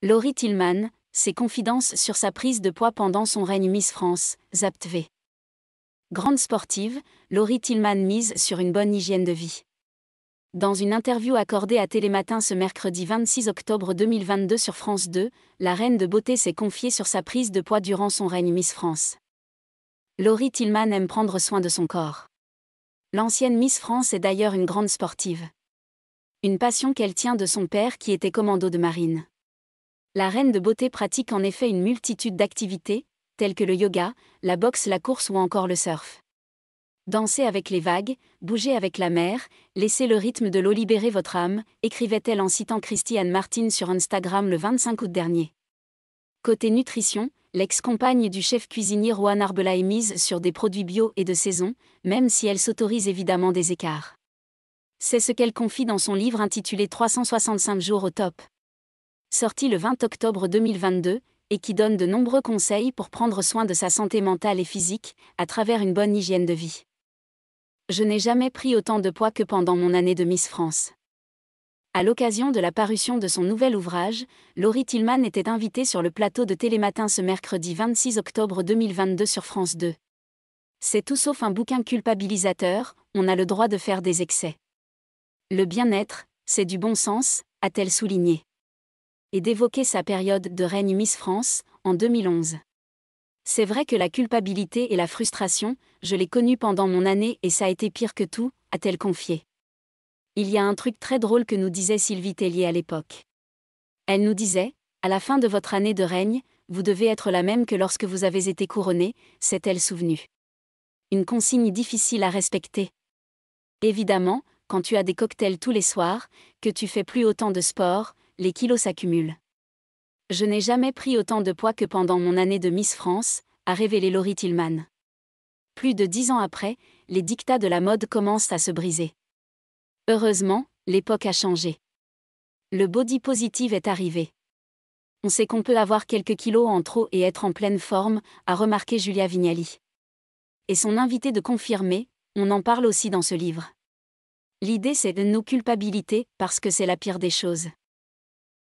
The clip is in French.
Laurie Tillman, ses confidences sur sa prise de poids pendant son règne Miss France, zaptv Grande sportive, Laurie Tillman mise sur une bonne hygiène de vie. Dans une interview accordée à Télématin ce mercredi 26 octobre 2022 sur France 2, la reine de beauté s'est confiée sur sa prise de poids durant son règne Miss France. Laurie Tillman aime prendre soin de son corps. L'ancienne Miss France est d'ailleurs une grande sportive. Une passion qu'elle tient de son père qui était commando de marine. La reine de beauté pratique en effet une multitude d'activités, telles que le yoga, la boxe, la course ou encore le surf. Dansez avec les vagues, bougez avec la mer, laissez le rythme de l'eau libérer votre âme, écrivait-elle en citant Christiane Martin sur Instagram le 25 août dernier. Côté nutrition, l'ex-compagne du chef cuisinier Juan Arbela est mise sur des produits bio et de saison, même si elle s'autorise évidemment des écarts. C'est ce qu'elle confie dans son livre intitulé 365 jours au top sorti le 20 octobre 2022, et qui donne de nombreux conseils pour prendre soin de sa santé mentale et physique, à travers une bonne hygiène de vie. Je n'ai jamais pris autant de poids que pendant mon année de Miss France. À l'occasion de la parution de son nouvel ouvrage, Laurie Tillman était invitée sur le plateau de Télématin ce mercredi 26 octobre 2022 sur France 2. C'est tout sauf un bouquin culpabilisateur, on a le droit de faire des excès. Le bien-être, c'est du bon sens, a-t-elle souligné et d'évoquer sa période de règne Miss France, en 2011. C'est vrai que la culpabilité et la frustration, je l'ai connue pendant mon année et ça a été pire que tout, a-t-elle confié. Il y a un truc très drôle que nous disait Sylvie Tellier à l'époque. Elle nous disait, à la fin de votre année de règne, vous devez être la même que lorsque vous avez été couronnée s'est-elle souvenue. Une consigne difficile à respecter. Évidemment, quand tu as des cocktails tous les soirs, que tu fais plus autant de sport, les kilos s'accumulent. Je n'ai jamais pris autant de poids que pendant mon année de Miss France, a révélé Laurie Tillman. Plus de dix ans après, les dictats de la mode commencent à se briser. Heureusement, l'époque a changé. Le body positive est arrivé. On sait qu'on peut avoir quelques kilos en trop et être en pleine forme, a remarqué Julia Vignali. Et son invité de confirmer, on en parle aussi dans ce livre. L'idée c'est de nous culpabiliser parce que c'est la pire des choses.